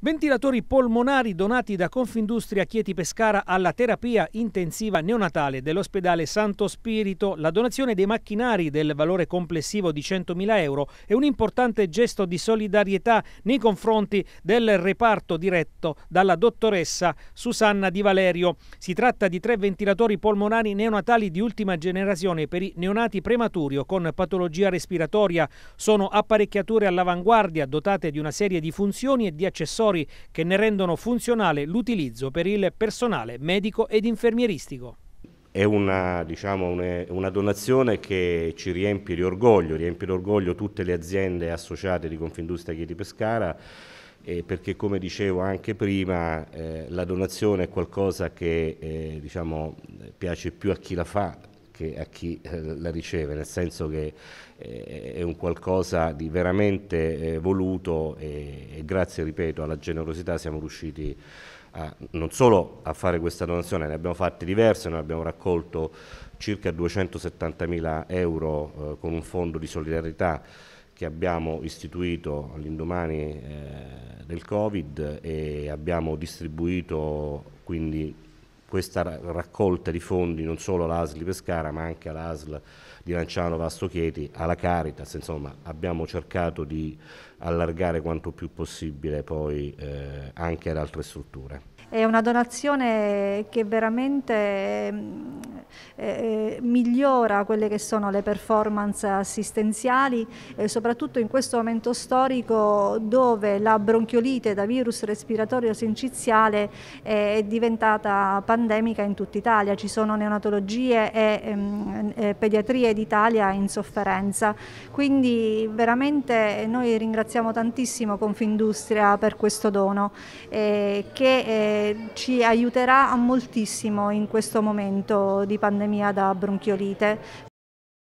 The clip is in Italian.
Ventilatori polmonari donati da Confindustria Chieti Pescara alla terapia intensiva neonatale dell'ospedale Santo Spirito, la donazione dei macchinari del valore complessivo di 100.000 euro è un importante gesto di solidarietà nei confronti del reparto diretto dalla dottoressa Susanna Di Valerio. Si tratta di tre ventilatori polmonari neonatali di ultima generazione per i neonati prematuri o con patologia respiratoria. Sono apparecchiature all'avanguardia dotate di una serie di funzioni e di accessori laboratori che ne rendono funzionale l'utilizzo per il personale medico ed infermieristico. È una, diciamo, una, donazione che ci riempie di orgoglio, riempie d'orgoglio tutte le aziende associate di Confindustria Chieti Pescara eh, perché come dicevo anche prima eh, la donazione è qualcosa che eh, diciamo, piace più a chi la fa che a chi eh, la riceve, nel senso che eh, è un qualcosa di veramente eh, voluto e, grazie, ripeto, alla generosità siamo riusciti a, non solo a fare questa donazione, ne abbiamo fatte diverse, noi abbiamo raccolto circa 270 mila euro con un fondo di solidarietà che abbiamo istituito all'indomani del Covid e abbiamo distribuito quindi questa raccolta di fondi non solo all'ASL di Pescara ma anche all'ASL di Lanciano Vasto Chieti, alla Caritas, insomma abbiamo cercato di allargare quanto più possibile poi eh, anche ad altre strutture è una donazione che veramente eh, eh, migliora quelle che sono le performance assistenziali, eh, soprattutto in questo momento storico dove la bronchiolite da virus respiratorio sinciziale eh, è diventata pandemica in tutta Italia. Ci sono neonatologie e ehm, pediatrie d'Italia in sofferenza. Quindi veramente noi ringraziamo tantissimo Confindustria per questo dono eh, che eh, ci aiuterà moltissimo in questo momento di pandemia da bronchiolite.